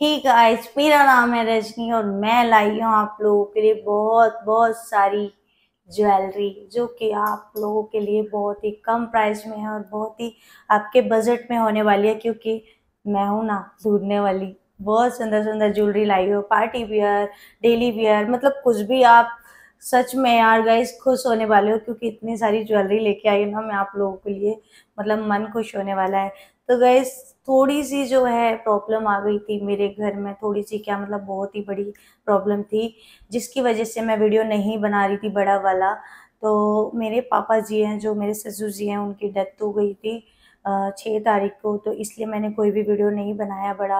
ही guys मेरा नाम है रजनी और मैं लाई हूँ आप लोगों के लिए बहुत बहुत सारी ज्वेलरी जो कि आप लोगों के लिए बहुत ही कम प्राइस में है और बहुत ही आपके बजट में होने वाली है क्योंकि मैं हूँ ना ढूंढने वाली बहुत सुंदर सुंदर ज्वेलरी लाई हो पार्टी वियर डेली वियर मतलब कुछ भी आप सच में यार गाइस खुश होने वाले हो क्योंकि इतनी सारी ज्वेलरी लेके आई हूँ ना मैं आप लोगों के लिए मतलब मन खुश होने वाला है तो गए थोड़ी सी जो है प्रॉब्लम आ गई थी मेरे घर में थोड़ी सी क्या मतलब बहुत ही बड़ी प्रॉब्लम थी जिसकी वजह से मैं वीडियो नहीं बना रही थी बड़ा वाला तो मेरे पापा जी हैं जो मेरे ससुर जी हैं उनकी डेथ हो गई थी छः तारीख को तो इसलिए मैंने कोई भी वीडियो नहीं बनाया बड़ा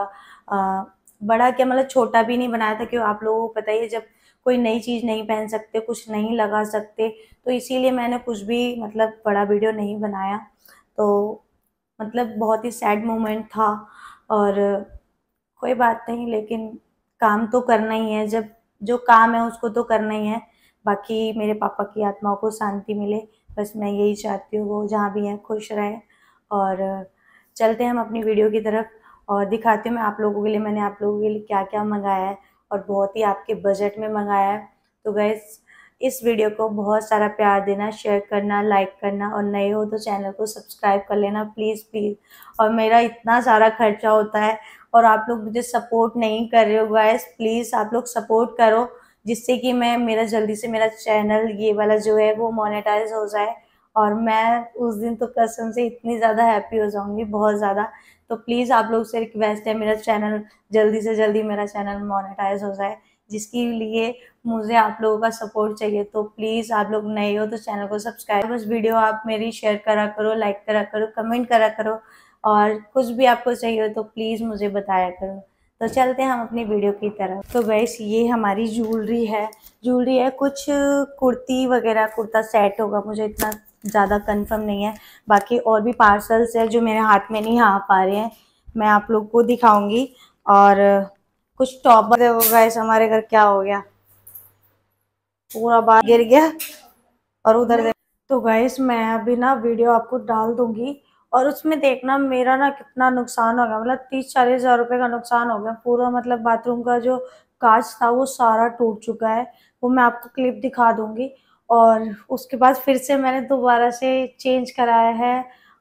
आ, बड़ा क्या मतलब छोटा भी नहीं बनाया था क्यों आप लोगों को पता ही है जब कोई नई चीज़ नहीं पहन सकते कुछ नहीं लगा सकते तो इसीलिए मैंने कुछ भी मतलब बड़ा वीडियो नहीं बनाया तो मतलब बहुत ही सैड मोमेंट था और कोई बात नहीं लेकिन काम तो करना ही है जब जो काम है उसको तो करना ही है बाकी मेरे पापा की आत्माओं को शांति मिले बस मैं यही चाहती हूँ वो जहाँ भी हैं खुश रहें और चलते हैं हम अपनी वीडियो की तरफ और दिखाती हूँ मैं आप लोगों के लिए मैंने आप लोगों के लिए क्या क्या मंगाया है और बहुत ही आपके बजट में मंगाया है तो गैस इस वीडियो को बहुत सारा प्यार देना शेयर करना लाइक करना और नए हो तो चैनल को सब्सक्राइब कर लेना प्लीज़ प्लीज़ और मेरा इतना सारा खर्चा होता है और आप लोग मुझे सपोर्ट नहीं कर रहे हो गाइस प्लीज़ आप लोग सपोर्ट करो जिससे कि मैं मेरा जल्दी से मेरा चैनल ये वाला जो है वो मोनेटाइज हो जाए और मैं उस दिन तो कसम से इतनी ज़्यादा हैप्पी हो जाऊँगी बहुत ज़्यादा तो प्लीज़ आप लोग से रिक्वेस्ट है मेरा चैनल जल्दी से जल्दी मेरा चैनल मोनेटाइज हो जाए जिसके लिए मुझे आप लोगों का सपोर्ट चाहिए तो प्लीज़ आप लोग नए हो तो चैनल को सब्सक्राइब बस वीडियो आप मेरी शेयर करा करो लाइक करा करो कमेंट करा करो और कुछ भी आपको चाहिए हो तो प्लीज़ मुझे बताया करो तो चलते हैं हम अपनी वीडियो की तरफ तो गैस ये हमारी ज्वेलरी है ज्वेलरी है कुछ कुर्ती वगैरह कुर्ता सेट होगा मुझे इतना ज़्यादा कन्फर्म नहीं है बाकी और भी पार्सल्स है जो मेरे हाथ में नहीं आ पा रहे हैं मैं आप लोग को दिखाऊँगी और कुछ टॉप देखो गैस हमारे घर क्या हो गया पूरा बार गिर गया और उधर तो गैस मैं अभी ना वीडियो आपको डाल दूंगी और उसमें देखना मेरा ना कितना नुकसान हो गया मतलब तीस चालीस हज़ार रुपये का नुकसान हो गया पूरा मतलब बाथरूम का जो कांच था वो सारा टूट चुका है वो मैं आपको क्लिप दिखा दूंगी और उसके बाद फिर से मैंने दोबारा से चेंज कराया है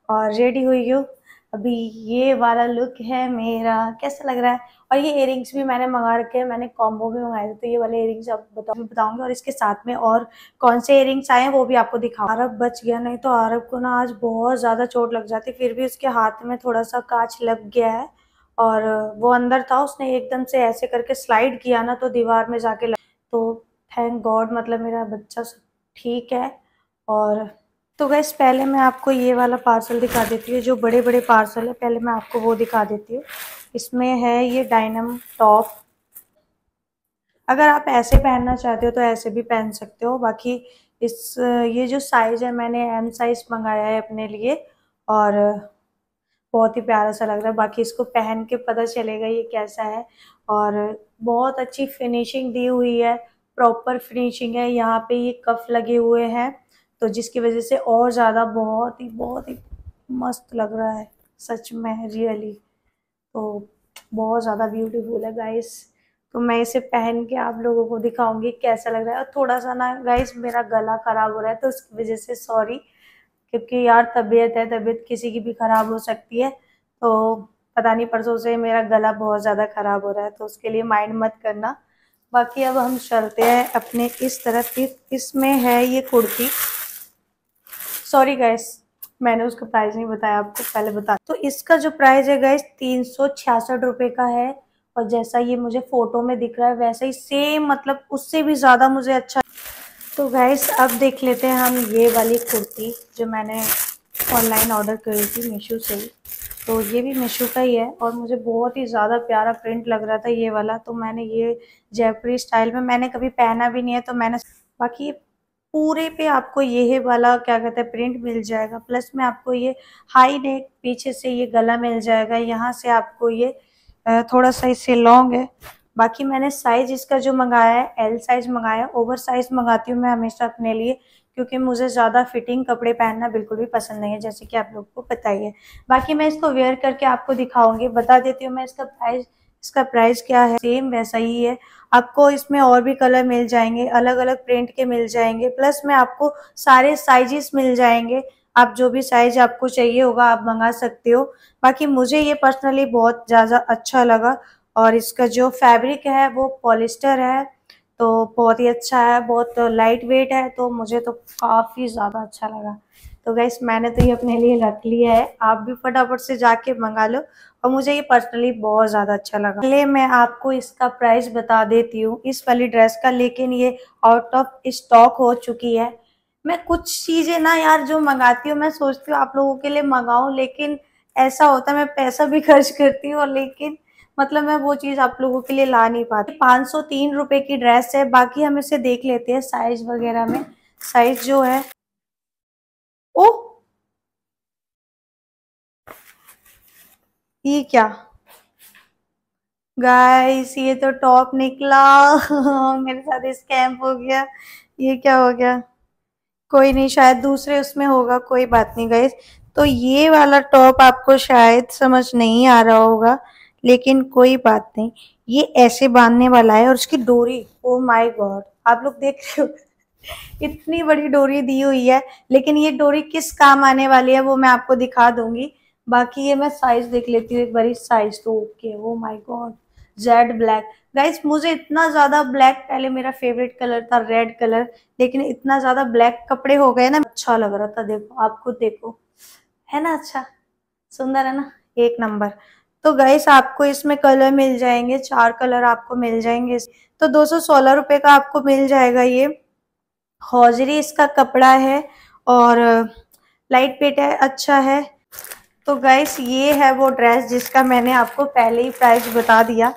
और रेडी हुई हूँ अभी ये वाला लुक है मेरा कैसा लग रहा है और ये इयर भी मैंने मंगा रखे हैं मैंने कॉम्बो में मंगाए थे तो ये वाले इयरिंग्स आप बताओ बताऊंगी और इसके साथ में और कौन से इयर आए हैं वो भी आपको दिखा अरब बच गया नहीं तो अरब को ना आज बहुत ज़्यादा चोट लग जाती फिर भी उसके हाथ में थोड़ा सा कांच लग गया है और वो अंदर था उसने एकदम से ऐसे करके स्लाइड किया ना तो दीवार में जाके लग तो थैंक गॉड मतलब मेरा बच्चा ठीक है और तो गैस पहले मैं आपको ये वाला पार्सल दिखा देती हूँ जो बड़े बड़े पार्सल है पहले मैं आपको वो दिखा देती हूँ इसमें है ये डायनम टॉप अगर आप ऐसे पहनना चाहते हो तो ऐसे भी पहन सकते हो बाकी इस ये जो साइज़ है मैंने एम साइज़ मंगाया है अपने लिए और बहुत ही प्यारा सा लग रहा है बाकी इसको पहन के पता चलेगा ये कैसा है और बहुत अच्छी फिनिशिंग दी हुई है प्रॉपर फिनिशिंग है यहाँ पे ये कफ लगे हुए हैं तो जिसकी वजह से और ज़्यादा बहुत ही बहुत ही मस्त लग रहा है सच में रियली तो बहुत ज़्यादा ब्यूटीफुल है गाइस तो मैं इसे पहन के आप लोगों को दिखाऊंगी कैसा लग रहा है और थोड़ा सा ना गाइस मेरा गला ख़राब हो रहा है तो उसकी वजह से सॉरी क्योंकि यार तबीयत है तबीयत किसी की भी ख़राब हो सकती है तो पता नहीं परसों से मेरा गला बहुत ज़्यादा ख़राब हो रहा है तो उसके लिए माइंड मत करना बाकी अब हम चलते हैं अपने इस तरफ इसमें है ये कुर्ती सॉरी गैस मैंने उसका प्राइस नहीं बताया आपको पहले बता तो इसका जो प्राइस है गैस तीन सौ छियासठ रुपये का है और जैसा ये मुझे फोटो में दिख रहा है वैसा ही सेम मतलब उससे भी ज़्यादा मुझे अच्छा तो गैस अब देख लेते हैं हम ये वाली कुर्ती जो मैंने ऑनलाइन ऑर्डर करी थी मीशो से ही तो ये भी मीशो का ही है और मुझे बहुत ही ज़्यादा प्यारा प्रिंट लग रहा था ये वाला तो मैंने ये जयपुरी स्टाइल में मैंने कभी पहना भी नहीं है तो मैंने बाकी ये पूरे पे आपको ये वाला क्या कहते हैं प्रिंट मिल जाएगा प्लस में आपको ये हाई नेक पीछे से ये गला मिल जाएगा यहाँ से आपको ये थोड़ा सा इससे लॉन्ग है बाकी मैंने साइज इसका जो मंगाया है एल साइज मंगाया ओवर साइज मंगाती हूँ मैं हमेशा अपने लिए क्योंकि मुझे ज़्यादा फिटिंग कपड़े पहनना बिल्कुल भी पसंद नहीं है जैसे कि आप लोग को पता ही है बाकी मैं इसको वेयर करके आपको दिखाऊंगी बता देती हूँ मैं इसका प्राइस इसका प्राइस क्या है सेम वैसा ही है आपको इसमें और भी कलर मिल जाएंगे अलग अलग प्रिंट के मिल जाएंगे प्लस में आपको सारे साइजेस मिल जाएंगे आप जो भी साइज आपको चाहिए होगा आप मंगा सकते हो बाकी मुझे ये पर्सनली बहुत ज़्यादा अच्छा लगा और इसका जो फैब्रिक है वो पॉलिस्टर है तो बहुत ही अच्छा है बहुत लाइट वेट है तो मुझे तो काफ़ी ज़्यादा अच्छा लगा तो गैस मैंने तो ये अपने लिए रख लिया है आप भी फटाफट से जाके मंगा लो और मुझे ये पर्सनली बहुत ज़्यादा अच्छा लगा पहले मैं आपको इसका प्राइस बता देती हूँ इस वाली ड्रेस का लेकिन ये आउट ऑफ स्टॉक हो चुकी है मैं कुछ चीज़ें ना यार जो मंगाती हूँ मैं सोचती हूँ आप लोगों के लिए मंगाऊँ लेकिन ऐसा होता है मैं पैसा भी खर्च करती हूँ और लेकिन मतलब मैं वो चीज आप लोगों के लिए ला नहीं पाती पाँच सौ तीन रुपए की ड्रेस है बाकी हम इसे देख लेते हैं साइज वगैरह में साइज जो है ओ ये क्या गाइस ये तो टॉप निकला मेरे साथ स्कैम हो गया ये क्या हो गया कोई नहीं शायद दूसरे उसमें होगा कोई बात नहीं गाइस तो ये वाला टॉप आपको शायद समझ नहीं आ रहा होगा लेकिन कोई बात नहीं ये ऐसे बांधने वाला है और उसकी डोरी ओ माई गॉड आप लोग देख रहे हो इतनी बड़ी डोरी दी हुई है लेकिन ये डोरी किस काम आने वाली है वो मैं आपको दिखा दूंगी बाकी ये मैं साइज देख लेती हूँ एक बड़ी साइज तो okay oh my God jet black guys मुझे इतना ज़्यादा ब्लैक पहले मेरा फेवरेट कलर था रेड कलर लेकिन इतना ज़्यादा ब्लैक कपड़े हो गए ना अच्छा लग रहा था देखो आप खुद देखो है ना अच्छा सुंदर है ना एक नंबर तो गाइस आपको इसमें कलर मिल जाएंगे चार कलर आपको मिल जाएंगे तो दो सौ रुपए का आपको मिल जाएगा ये हौजरी इसका कपड़ा है और लाइट पेट है अच्छा है तो गाइस ये है वो ड्रेस जिसका मैंने आपको पहले ही प्राइस बता दिया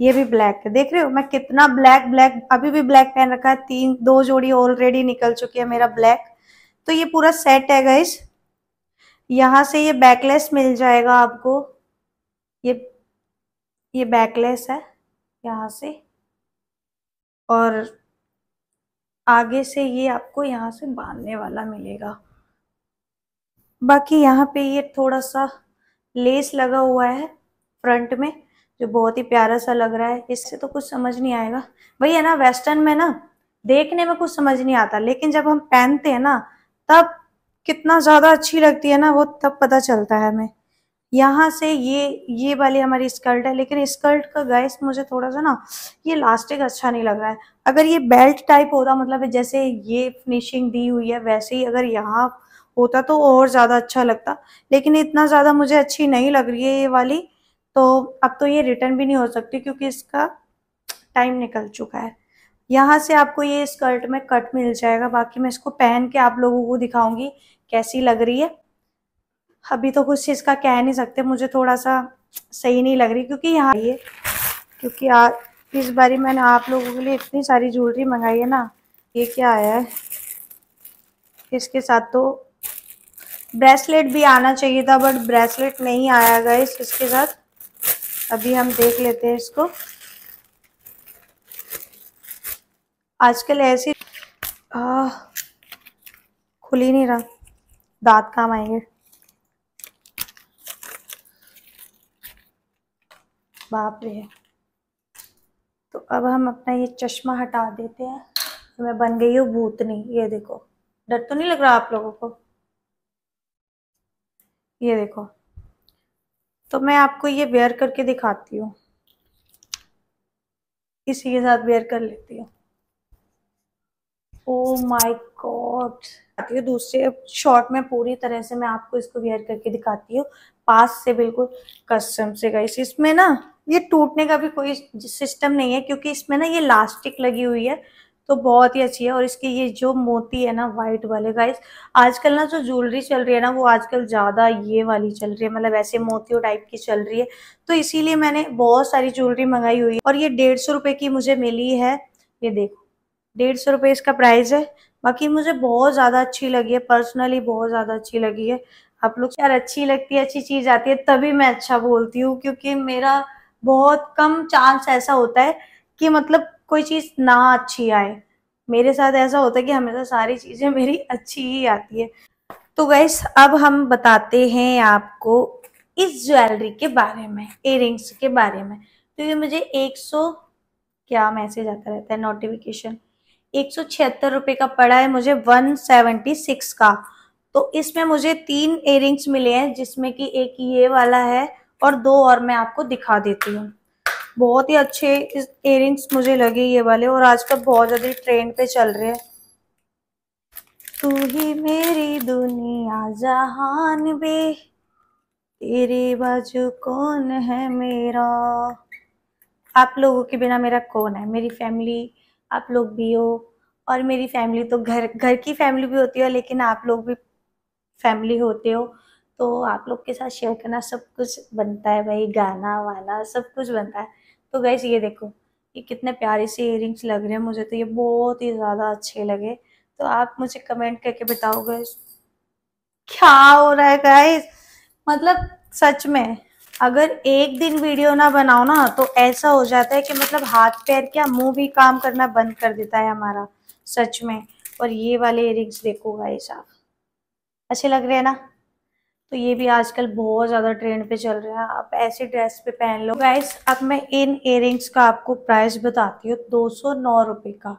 ये भी ब्लैक है देख रहे हो मैं कितना ब्लैक ब्लैक अभी भी ब्लैक पहन रखा है तीन दो जोड़ी ऑलरेडी निकल चुकी है मेरा ब्लैक तो ये पूरा सेट है गाइस यहाँ से ये बैकलेस मिल जाएगा आपको ये ये बैकलेस है यहाँ से और आगे से ये आपको यहाँ से बांधने वाला मिलेगा बाकी यहाँ पे ये थोड़ा सा लेस लगा हुआ है फ्रंट में जो बहुत ही प्यारा सा लग रहा है इससे तो कुछ समझ नहीं आएगा वही है ना वेस्टर्न में ना देखने में कुछ समझ नहीं आता लेकिन जब हम पहनते हैं ना तब कितना ज़्यादा अच्छी लगती है ना वो तब पता चलता है हमें यहाँ से ये ये वाली हमारी स्कर्ट है लेकिन स्कर्ट का गैस मुझे थोड़ा सा ना ये लास्टिक अच्छा नहीं लग रहा है अगर ये बेल्ट टाइप होता मतलब जैसे ये फिनिशिंग दी हुई है वैसे ही अगर यहाँ होता तो और ज़्यादा अच्छा लगता लेकिन इतना ज़्यादा मुझे अच्छी नहीं लग रही है ये वाली तो अब तो ये रिटर्न भी नहीं हो सकती क्योंकि इसका टाइम निकल चुका है यहाँ से आपको ये स्कर्ट में कट मिल जाएगा बाकी मैं इसको पहन के आप लोगों को दिखाऊंगी कैसी लग रही है अभी तो कुछ चीज़ का कह नहीं सकते मुझे थोड़ा सा सही नहीं लग रही क्योंकि यहाँ ये क्योंकि आ, इस बारी मैंने आप लोगों के लिए इतनी सारी ज्वेलरी मंगाई है ना ये क्या आया है इसके साथ तो ब्रेसलेट भी आना चाहिए था बट ब्रेसलेट नहीं आया गया इसके साथ अभी हम देख लेते हैं इसको आजकल ऐसी खुल ही नहीं रहा दांत काम आएंगे बाप रे तो अब हम अपना ये चश्मा हटा देते हैं तो मैं बन गई हूँ भूतनी ये देखो डर तो नहीं लग रहा आप लोगों को ये देखो तो मैं आपको ये बेयर करके दिखाती हूँ इसी के साथ बेयर कर लेती हूँ ओ माय गॉड आती हूँ दूसरे शॉर्ट में पूरी तरह से मैं आपको इसको वेयर करके दिखाती हूँ पास से बिल्कुल कस्टम से गई इसमें ना ये टूटने का भी कोई सिस्टम नहीं है क्योंकि इसमें ना ये लास्टिक लगी हुई है तो बहुत ही अच्छी है और इसकी ये जो मोती है ना वाइट वाले गाइस आजकल ना जो ज्वेलरी चल रही है ना वो आजकल ज़्यादा ये वाली चल रही है मतलब ऐसे मोतियों टाइप की चल रही है तो इसीलिए मैंने बहुत सारी ज्वेलरी मंगाई हुई है और ये डेढ़ सौ रुपये की मुझे मिली है ये देखो डेढ़ सौ रुपये इसका प्राइस है बाकी मुझे बहुत ज़्यादा अच्छी लगी है पर्सनली बहुत ज़्यादा अच्छी लगी है आप लोग यार अच्छी लगती है अच्छी चीज आती है तभी मैं अच्छा बोलती हूँ क्योंकि मेरा बहुत कम चांस ऐसा होता है कि मतलब कोई चीज ना अच्छी आए मेरे साथ ऐसा होता है कि हमेशा सारी चीजें मेरी अच्छी ही आती है तो गैस अब हम बताते हैं आपको इस ज्वेलरी के बारे में इयर के बारे में तो ये मुझे 100 क्या मैसेज आता रहता है नोटिफिकेशन एक सौ छिहत्तर रुपये का पड़ा है मुझे वन सेवेंटी सिक्स का तो इसमें मुझे तीन इयरिंग्स मिले हैं जिसमें कि एक ये वाला है और दो और मैं आपको दिखा देती हूँ बहुत ही अच्छे इस इयरिंग्स मुझे लगे ये वाले और आजकल बहुत ज़्यादा ट्रेंड पे चल रहे हैं तू ही मेरी दुनिया जहान बे तेरे बाजू कौन है मेरा आप लोगों के बिना मेरा कौन है मेरी फैमिली आप लोग भी हो और मेरी फैमिली तो घर घर की फैमिली भी होती है लेकिन आप लोग भी फैमिली होते हो तो आप लोग के साथ शेयर करना सब कुछ बनता है भाई गाना वाना सब कुछ बनता है तो गैस ये देखो ये कितने प्यारे से इयर लग रहे हैं मुझे तो ये बहुत ही ज़्यादा अच्छे लगे तो आप मुझे कमेंट करके बताओ गैस क्या हो रहा है गाइस मतलब सच में अगर एक दिन वीडियो ना बनाओ ना तो ऐसा हो जाता है कि मतलब हाथ पैर क्या मुंह भी काम करना बंद कर देता है हमारा सच में और ये वाले इयर देखो गाइस आप अच्छे लग रहे हैं ना तो ये भी आजकल बहुत ज़्यादा ट्रेंड पे चल रहा है आप ऐसे ड्रेस पे पहन लो गाइस अब मैं इन इयरिंग्स का आपको प्राइस बताती हूँ दो सौ नौ रुपये का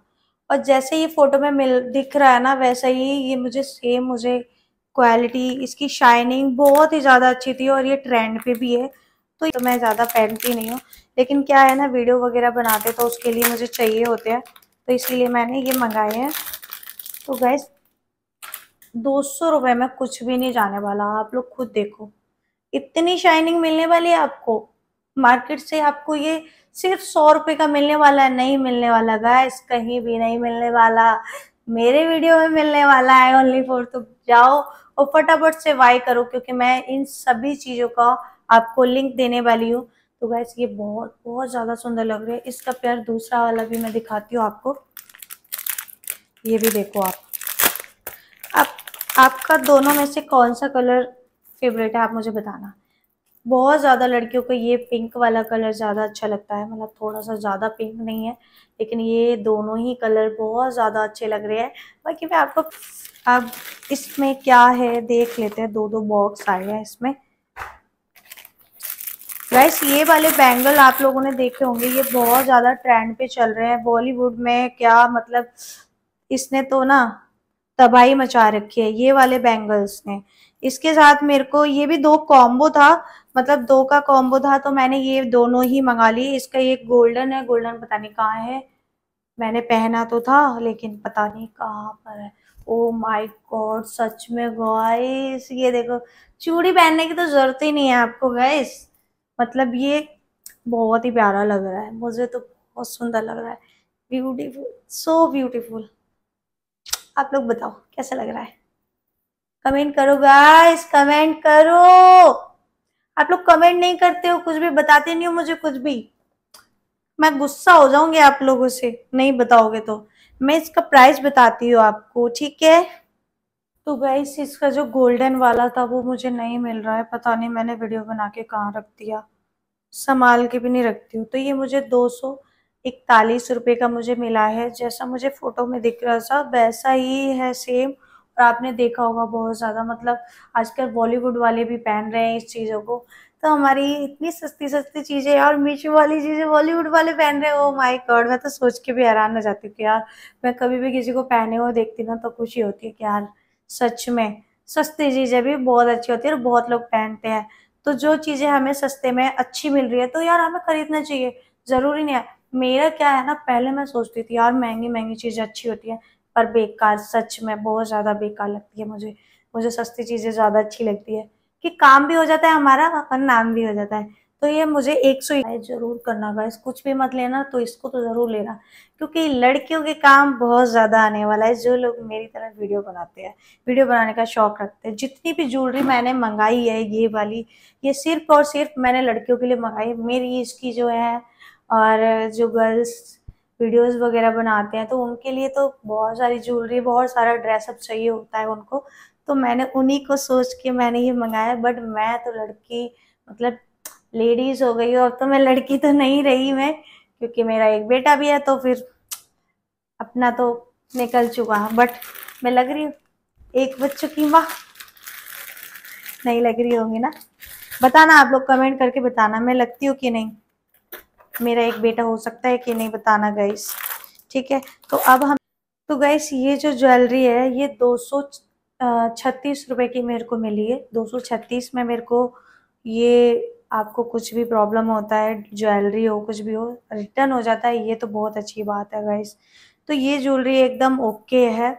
और जैसे ये फ़ोटो में मिल दिख रहा है ना वैसा ही ये मुझे सेम मुझे क्वालिटी इसकी शाइनिंग बहुत ही ज़्यादा अच्छी थी और ये ट्रेंड पे भी है तो, तो मैं ज़्यादा पहनती नहीं हूँ लेकिन क्या है ना वीडियो वगैरह बनाते तो उसके लिए मुझे चाहिए होते हैं तो इसलिए मैंने ये मंगाए हैं तो गैस दो सौ में कुछ भी नहीं जाने वाला आप लोग खुद देखो इतनी शाइनिंग मिलने वाली है आपको मार्केट से आपको ये सिर्फ सौ रुपए का मिलने वाला है नहीं मिलने वाला गाइस कहीं भी नहीं मिलने वाला मेरे वीडियो में मिलने वाला है ओनली फोर तो जाओ और फटाफट से वाई करो क्योंकि मैं इन सभी चीज़ों का आपको लिंक देने वाली हूँ तो गैस ये बहुत बहुत ज़्यादा सुंदर लग रही है इसका प्यार दूसरा वाला भी मैं दिखाती हूँ आपको ये भी देखो आप आप आपका दोनों में से कौन सा कलर फेवरेट है आप मुझे बताना बहुत ज़्यादा लड़कियों को ये पिंक वाला कलर ज़्यादा अच्छा लगता है मतलब थोड़ा सा ज़्यादा पिंक नहीं है लेकिन ये दोनों ही कलर बहुत ज़्यादा अच्छे लग रहे हैं बाकी मैं आपको अब इसमें क्या है देख लेते हैं दो दो बॉक्स आए हैं इसमें वैस ये वाले बैंगल आप लोगों ने देखे होंगे ये बहुत ज़्यादा ट्रेंड पे चल रहे हैं बॉलीवुड में क्या मतलब इसने तो ना तबाही मचा रखी है ये वाले बैंगल्स ने इसके साथ मेरे को ये भी दो कॉम्बो था मतलब दो का कॉम्बो था तो मैंने ये दोनों ही मंगा लिए इसका एक गोल्डन है गोल्डन पता नहीं कहाँ है मैंने पहना तो था लेकिन पता नहीं कहाँ पर है ओ माय गॉड सच में गाइस ये देखो चूड़ी पहनने की तो जरूरत ही नहीं है आपको गाइस मतलब ये बहुत ही प्यारा लग रहा है मुझे तो बहुत सुंदर लग रहा है ब्यूटीफुल सो ब्यूटीफुल आप लोग बताओ कैसा लग रहा है कमेंट करो गाइस कमेंट करो आप लोग कमेंट नहीं करते हो कुछ भी बताते नहीं हो मुझे कुछ भी मैं गुस्सा हो जाऊंगी आप लोगों से नहीं बताओगे तो मैं इसका प्राइस बताती हूँ आपको ठीक है तो गाइस इसका जो गोल्डन वाला था वो मुझे नहीं मिल रहा है पता नहीं मैंने वीडियो बना के कहाँ रख दिया संभाल के भी नहीं रखती हूँ तो ये मुझे दो सौ इकतालीस रुपये का मुझे मिला है जैसा मुझे फ़ोटो में दिख रहा था वैसा ही है सेम और आपने देखा होगा बहुत ज़्यादा मतलब आजकल बॉलीवुड वाले भी पहन रहे हैं इस चीज़ों को तो हमारी इतनी सस्ती सस्ती चीज़ें और मीशो वाली चीज़ें बॉलीवुड वाले पहन रहे हैं माय oh गॉड मैं तो सोच के भी हैरान हो जाती हूँ कि यार मैं कभी भी किसी को पहने हुए देखती ना तो खुशी होती है कि यार सच में सस्ती चीज़ें भी बहुत अच्छी होती है और बहुत लोग पहनते हैं तो जो चीज़ें हमें सस्ते में अच्छी मिल रही है तो यार हमें खरीदना चाहिए ज़रूरी नहीं है मेरा क्या है ना पहले मैं सोचती थी यार महंगी महंगी चीज़ें अच्छी होती हैं पर बेकार सच में बहुत ज़्यादा बेकार लगती है मुझे मुझे सस्ती चीज़ें ज़्यादा अच्छी लगती है कि काम भी हो जाता है हमारा और नाम भी हो जाता है तो ये मुझे एक सौ जरूर करना गाइस कुछ भी मत लेना तो इसको तो ज़रूर लेना क्योंकि लड़कियों के काम बहुत ज़्यादा आने वाला है जो लोग मेरी तरह वीडियो बनाते हैं वीडियो बनाने का शौक रखते हैं जितनी भी ज्वेलरी मैंने मंगाई है ये वाली ये सिर्फ और सिर्फ मैंने लड़कियों के लिए मंगाई मेरी इसकी जो है और जो गर्ल्स वीडियोस वगैरह बनाते हैं तो उनके लिए तो बहुत सारी ज्वेलरी बहुत सारा ड्रेसअप चाहिए होता है उनको तो मैंने उन्हीं को सोच के मैंने ये मंगाया बट मैं तो लड़की मतलब लेडीज़ हो गई और तो मैं लड़की तो नहीं रही मैं क्योंकि मेरा एक बेटा भी है तो फिर अपना तो निकल चुका बट मैं लग रही हूँ एक बच्चों की माँ नहीं लग रही होंगी ना बताना आप लोग कमेंट करके बताना मैं लगती हूँ कि नहीं मेरा एक बेटा हो सकता है कि नहीं बताना गाइस ठीक है तो अब हम तो गाइस ये जो ज्वेलरी है ये दो सौ छत्तीस रुपये की मेरे को मिली है दो सौ छत्तीस में मेरे को ये आपको कुछ भी प्रॉब्लम होता है ज्वेलरी हो कुछ भी हो रिटर्न हो जाता है ये तो बहुत अच्छी बात है गाइस तो ये ज्वेलरी एकदम ओके है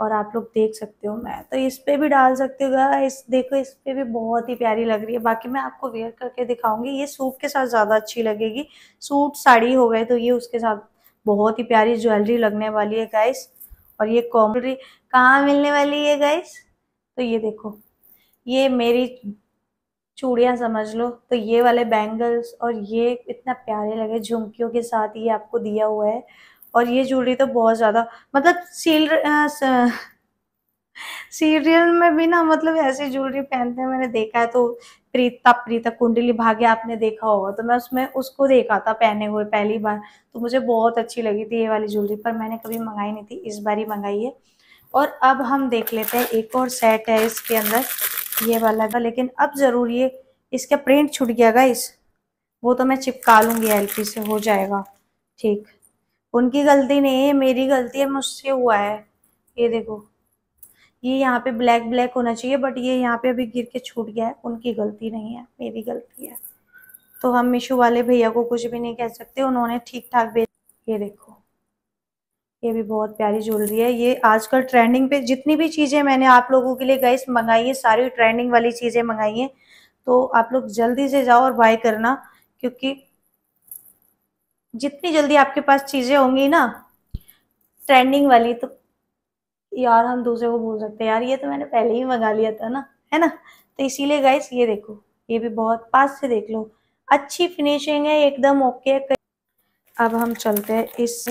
और आप लोग देख सकते हो मैं तो इस पर भी डाल सकते हो इस देखो इस पर भी बहुत ही प्यारी लग रही है बाकी मैं आपको वेयर करके दिखाऊंगी ये सूट के साथ ज़्यादा अच्छी लगेगी सूट साड़ी हो गए तो ये उसके साथ बहुत ही प्यारी ज्वेलरी लगने वाली है गाइस और ये कॉम्बरी कहाँ मिलने वाली है गाइस तो ये देखो ये मेरी चूड़ियाँ समझ लो तो ये वाले बैंगल्स और ये इतना प्यारे लगे झुमकियों के साथ ये आपको दिया हुआ है और ये ज्वेलरी तो बहुत ज़्यादा मतलब सील सीरियल में भी ना मतलब ऐसी ज्वेलरी पहनते हैं मैंने देखा है तो प्रीता प्रीता कुंडली भाग्य आपने देखा होगा तो मैं उसमें उसको देखा था पहने हुए पहली बार तो मुझे बहुत अच्छी लगी थी ये वाली ज्वेलरी पर मैंने कभी मंगाई नहीं थी इस बार ही मंगाई है और अब हम देख लेते हैं एक और सेट है इसके अंदर ये वाला था लेकिन अब ज़रूर ये इसका प्रिंट छुट गया गाइस वो तो मैं चिपका लूंगी एल से हो जाएगा ठीक उनकी गलती नहीं है मेरी गलती है मुझसे हुआ है ये देखो ये यहाँ पे ब्लैक ब्लैक होना चाहिए बट ये यहाँ पे अभी गिर के छूट गया है उनकी गलती नहीं है मेरी गलती है तो हम मीशो वाले भैया को कुछ भी नहीं कह सकते उन्होंने ठीक ठाक भेज ये देखो ये भी बहुत प्यारी ज्वेलरी है ये आजकल ट्रेंडिंग पे जितनी भी चीज़ें मैंने आप लोगों के लिए गई मंगाई है सारी ट्रेंडिंग वाली चीज़ें मंगाई है तो आप लोग जल्दी से जाओ और बाय करना क्योंकि जितनी जल्दी आपके पास चीज़ें होंगी ना ट्रेंडिंग वाली तो यार हम दूसरे को भूल सकते हैं यार ये तो मैंने पहले ही मंगा लिया था ना है ना तो इसीलिए गाइस ये देखो ये भी बहुत पास से देख लो अच्छी फिनिशिंग है एकदम ओके है अब हम चलते हैं इस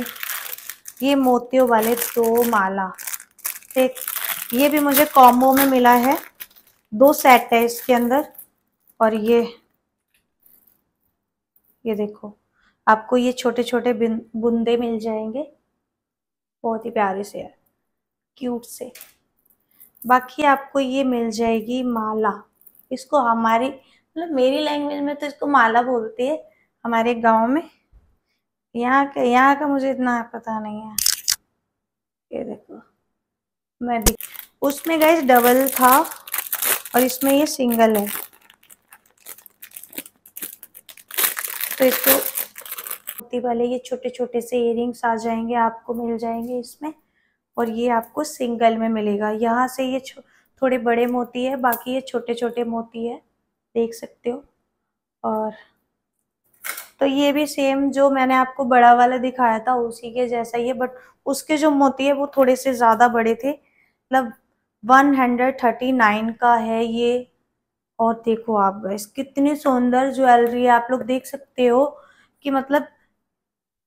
ये मोतियों वाले दो माला देख ये भी मुझे कॉम्बो में मिला है दो सेट है इसके अंदर और ये ये देखो आपको ये छोटे छोटे बुंदे मिल जाएंगे बहुत ही प्यारे से है क्यूट से बाकी आपको ये मिल जाएगी माला इसको हमारी मतलब मेरी लैंग्वेज में तो इसको माला बोलते हैं हमारे गांव में यहाँ का यहाँ का मुझे इतना पता नहीं है ये देखो मैं देख उसमें गए डबल था और इसमें ये सिंगल है तो इसको मोती वाले ये छोटे छोटे से इयर आ जाएंगे आपको मिल जाएंगे इसमें और ये आपको सिंगल में मिलेगा यहाँ से ये थोड़े बड़े मोती है बाकी ये छोटे छोटे मोती है देख सकते हो और तो ये भी सेम जो मैंने आपको बड़ा वाला दिखाया था उसी के जैसा ही है बट उसके जो मोती है वो थोड़े से ज़्यादा बड़े थे मतलब 139 का है ये और देखो आप गैस कितनी सुंदर ज्वेलरी है आप लोग देख सकते हो कि मतलब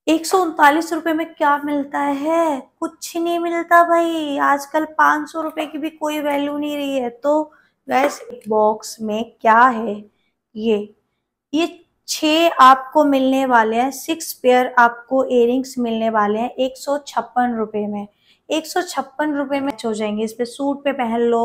एक सौ उनतालीस रुपये में क्या मिलता है कुछ नहीं मिलता भाई आजकल पाँच सौ रुपये की भी कोई वैल्यू नहीं रही है तो गैस बॉक्स में क्या है ये ये छः आपको मिलने वाले हैं सिक्स पेयर आपको इयरिंग्स मिलने वाले हैं एक सौ छप्पन रुपये में एक सौ छप्पन रुपये में हो जाएंगे इस पे सूट पे पहन लो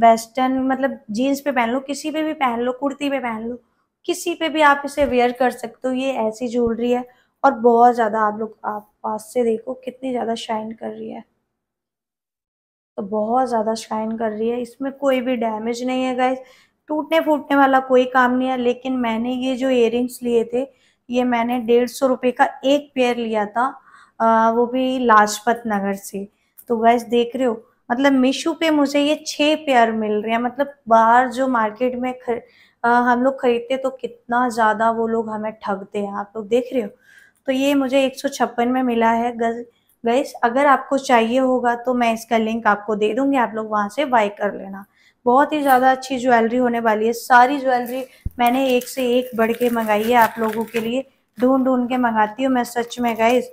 वेस्टर्न मतलब जीन्स पे पहन लो किसी पे भी पहन लो कुर्ती पे पहन लो किसी पे भी आप इसे वेयर कर सकते हो ये ऐसी ज्वेलरी है और बहुत ज़्यादा आप लोग आप पास से देखो कितनी ज़्यादा शाइन कर रही है तो बहुत ज़्यादा शाइन कर रही है इसमें कोई भी डैमेज नहीं है गाइज टूटने फूटने वाला कोई काम नहीं है लेकिन मैंने ये जो इयर लिए थे ये मैंने डेढ़ सौ रुपये का एक पेयर लिया था आ, वो भी लाजपत नगर से तो गैस देख रहे हो मतलब मीशो पे मुझे ये छः पेयर मिल रहे हैं मतलब बाहर जो मार्केट में खर, आ, हम लोग खरीदते तो कितना ज़्यादा वो लोग हमें ठगते हैं आप लोग देख रहे हो तो ये मुझे एक में मिला है गज गैस अगर आपको चाहिए होगा तो मैं इसका लिंक आपको दे दूंगी आप लोग वहाँ से बाई कर लेना बहुत ही ज़्यादा अच्छी ज्वेलरी होने वाली है सारी ज्वेलरी मैंने एक से एक बढ़ के मंगाई है आप लोगों के लिए ढूंढ ढूंढ के मंगाती हूँ मैं सच में गैस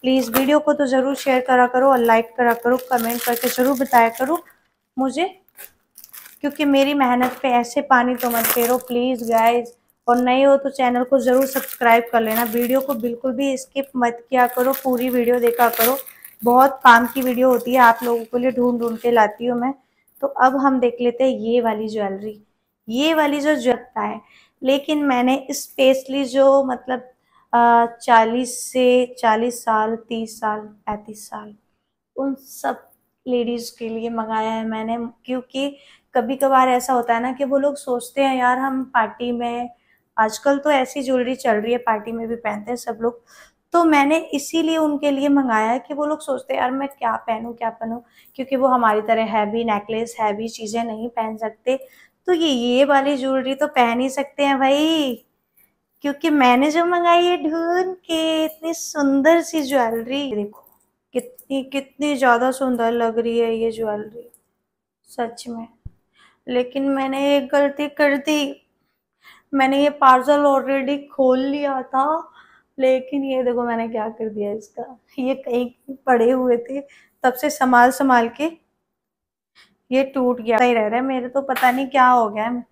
प्लीज़ वीडियो को तो ज़रूर शेयर करा करो और लाइक करा करो कमेंट करके ज़रूर बताया करो मुझे क्योंकि मेरी मेहनत पे ऐसे पानी तो मत फेरो प्लीज़ गाइज़ और नए हो तो चैनल को ज़रूर सब्सक्राइब कर लेना वीडियो को बिल्कुल भी स्किप मत किया करो पूरी वीडियो देखा करो बहुत काम की वीडियो होती है आप लोगों के लिए ढूंढ ढूंढ के लाती हूँ मैं तो अब हम देख लेते हैं ये वाली ज्वेलरी ये वाली जो जगता है लेकिन मैंने स्पेशली जो मतलब चालीस से चालीस साल तीस साल पैंतीस साल उन सब लेडीज़ के लिए मंगाया है मैंने क्योंकि कभी कभार ऐसा होता है ना कि वो लोग सोचते हैं यार हम पार्टी में आजकल तो ऐसी ज्वेलरी चल रही है पार्टी में भी पहनते हैं सब लोग तो मैंने इसीलिए उनके लिए मंगाया कि वो लोग सोचते यार मैं क्या पहनूं क्या पहनूं क्योंकि वो हमारी तरह हैवी नेकलेस हैवी चीज़ें नहीं पहन सकते तो ये ये वाली ज्वेलरी तो पहन ही सकते हैं भाई क्योंकि मैंने जो मंगाई है ढूंढ के इतनी सुंदर सी ज्वेलरी देखो कितनी कितनी ज़्यादा सुंदर लग रही है ये ज्वेलरी सच में लेकिन मैंने एक गलती कर दी मैंने ये पार्सल ऑलरेडी खोल लिया था लेकिन ये देखो मैंने क्या कर दिया इसका ये कहीं पड़े हुए थे तब से संभाल संभाल के ये टूट गया ही रह रहा है मेरे तो पता नहीं क्या हो गया है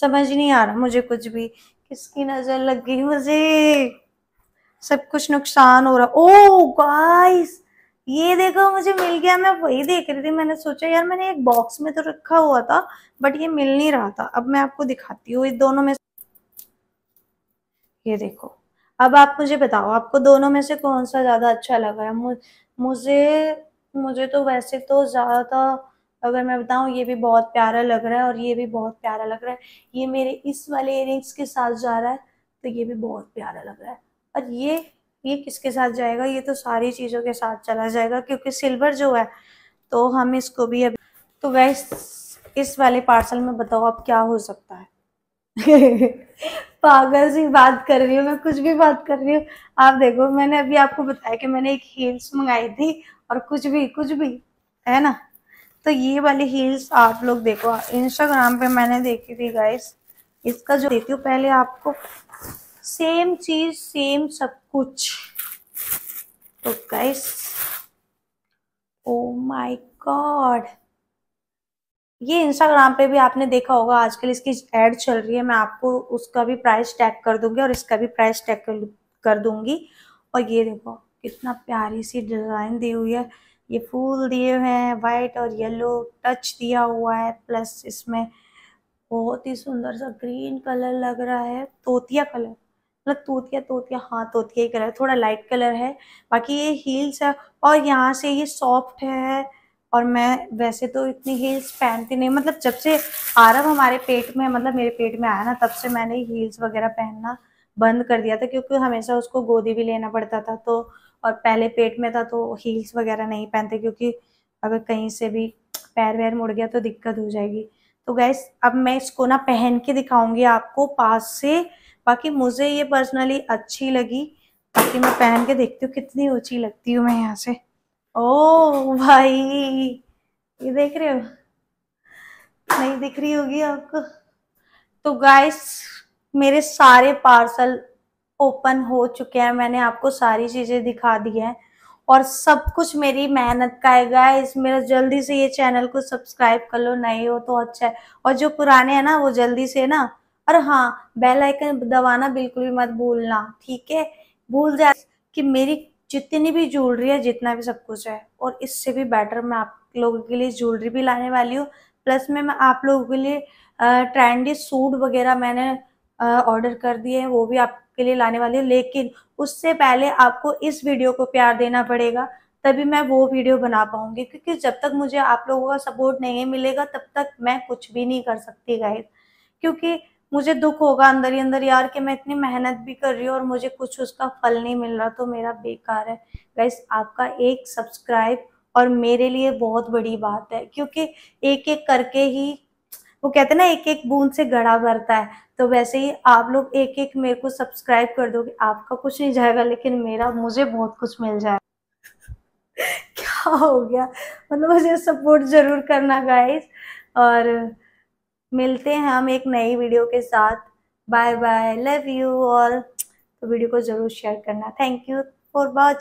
समझ नहीं आ रहा मुझे कुछ भी किसकी नज़र लग गई मुझे सब कुछ नुकसान हो रहा ओ oh, गाइस ये देखो मुझे मिल गया मैं वही देख रही थी मैंने सोचा यार मैंने एक बॉक्स में तो रखा हुआ था बट ये मिल नहीं रहा था अब मैं आपको दिखाती हूँ इस दोनों में ये देखो अब आप मुझे बताओ आपको दोनों में से कौन सा ज़्यादा अच्छा लगा है मुझे मुझे तो वैसे तो ज़्यादा अगर मैं बताऊं ये भी बहुत प्यारा लग रहा है और ये भी बहुत प्यारा लग रहा है ये मेरे इस वाले इयर के साथ जा रहा है तो ये भी बहुत प्यारा लग रहा है और ये ये किसके साथ जाएगा ये तो सारी चीज़ों के साथ चला जाएगा क्योंकि सिल्वर जो है तो हम इसको भी अभी तो वह इस वाले पार्सल में बताओ अब क्या हो सकता है पागल सी बात कर रही हूँ मैं कुछ भी बात कर रही हूँ आप देखो मैंने अभी आपको बताया कि मैंने एक हील्स मंगाई थी और कुछ भी कुछ भी है ना तो ये वाली हील्स आप लोग देखो इंस्टाग्राम पे मैंने देखी थी गाइस इसका जो देती हूँ पहले आपको सेम चीज सेम सब कुछ तो गाइस ओ माय गॉड ये इंस्टाग्राम पे भी आपने देखा होगा आजकल इसकी एड चल रही है मैं आपको उसका भी प्राइस टैग कर दूंगी और इसका भी प्राइस टैग कर दूंगी और ये देखो कितना प्यारी सी डिज़ाइन दी हुई है ये फूल दिए हुए हैं वाइट और येलो टच दिया हुआ है प्लस इसमें बहुत ही सुंदर सा ग्रीन कलर लग रहा है तोतिया कलर मतलब तोतिया तोतिया हाँ तोतिया ही कलर थोड़ा लाइट कलर है बाकी ये हील्स है और यहाँ से ये सॉफ्ट है और मैं वैसे तो इतनी हील्स पहनती नहीं मतलब जब से आरव हमारे पेट में मतलब मेरे पेट में आया ना तब से मैंने हील्स वगैरह पहनना बंद कर दिया था क्योंकि हमेशा उसको गोदी भी लेना पड़ता था तो और पहले पेट में था तो हील्स वगैरह नहीं पहनते क्योंकि अगर कहीं से भी पैर वैर मुड़ गया तो दिक्कत हो जाएगी तो गैस अब मैं इसको ना पहन के दिखाऊंगी आपको पास से बाकी मुझे ये पर्सनली अच्छी लगी बाकी मैं पहन के देखती हूँ कितनी ऊंची लगती हूँ मैं यहाँ से ओ भाई ये देख रहे हो नहीं दिख रही होगी आपको तो गाइस मेरे सारे पार्सल ओपन हो चुके हैं मैंने आपको सारी चीज़ें दिखा दी हैं और सब कुछ मेरी मेहनत का है गाइस मेरा जल्दी से ये चैनल को सब्सक्राइब कर लो नए हो तो अच्छा है और जो पुराने हैं ना वो जल्दी से ना और हाँ बेल आइकन दबाना बिल्कुल भी मत भूलना ठीक है भूल जाए कि मेरी जितनी भी ज्वेलरी है जितना भी सब कुछ है और इससे भी बेटर मैं आप लोगों के लिए ज्वेलरी भी लाने वाली हूँ प्लस में मैं आप लोगों के लिए ट्रेंडी सूट वगैरह मैंने ऑर्डर कर दिए हैं वो भी आपके लिए लाने वाली हूँ लेकिन उससे पहले आपको इस वीडियो को प्यार देना पड़ेगा तभी मैं वो वीडियो बना पाऊंगी क्योंकि जब तक मुझे आप लोगों का सपोर्ट नहीं मिलेगा तब तक मैं कुछ भी नहीं कर सकती गाइस क्योंकि मुझे दुख होगा अंदर ही अंदर यार कि मैं इतनी मेहनत भी कर रही हूँ और मुझे कुछ उसका फल नहीं मिल रहा तो मेरा बेकार है गैस आपका एक सब्सक्राइब और मेरे लिए बहुत बड़ी बात है क्योंकि एक एक करके ही वो कहते हैं ना एक एक बूंद से घड़ा भरता है तो वैसे ही आप लोग एक एक मेरे को सब्सक्राइब कर दोगे आपका कुछ नहीं जाएगा लेकिन मेरा मुझे बहुत कुछ मिल जाएगा क्या हो गया मतलब मुझे सपोर्ट जरूर करना गाइस और मिलते हैं हम एक नई वीडियो के साथ bye bye love you all तो वीडियो को ज़रूर शेयर करना थैंक यू फॉर वॉच